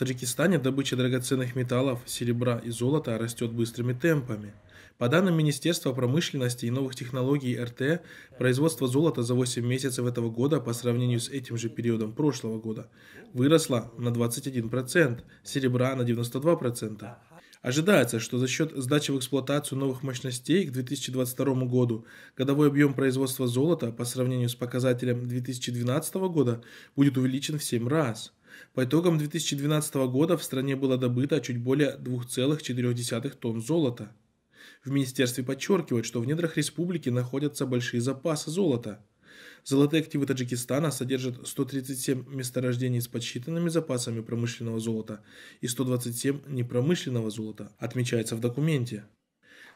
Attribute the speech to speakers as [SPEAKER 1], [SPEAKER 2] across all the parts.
[SPEAKER 1] Таджикистане добыча драгоценных металлов, серебра и золота растет быстрыми темпами. По данным Министерства промышленности и новых технологий РТ, производство золота за 8 месяцев этого года по сравнению с этим же периодом прошлого года выросло на 21%, серебра на 92%. Ожидается, что за счет сдачи в эксплуатацию новых мощностей к 2022 году годовой объем производства золота по сравнению с показателем 2012 года будет увеличен в 7 раз – по итогам 2012 года в стране было добыто чуть более 2,4 тонн золота. В министерстве подчеркивают, что в недрах республики находятся большие запасы золота. Золотые активы Таджикистана содержат 137 месторождений с подсчитанными запасами промышленного золота и 127 непромышленного золота, отмечается в документе.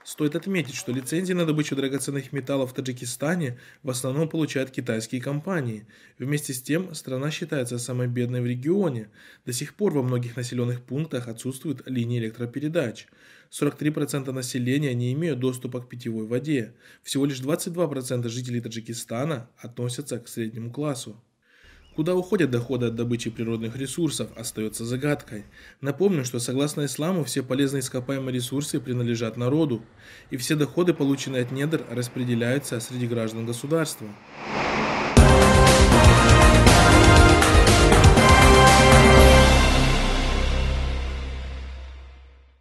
[SPEAKER 1] Стоит отметить, что лицензии на добычу драгоценных металлов в Таджикистане в основном получают китайские компании. Вместе с тем, страна считается самой бедной в регионе. До сих пор во многих населенных пунктах отсутствуют линии электропередач. 43% населения не имеют доступа к питьевой воде. Всего лишь 22% жителей Таджикистана относятся к среднему классу. Куда уходят доходы от добычи природных ресурсов, остается загадкой. Напомню, что согласно исламу все полезные ископаемые ресурсы принадлежат народу, и все доходы, полученные от недр, распределяются среди граждан государства.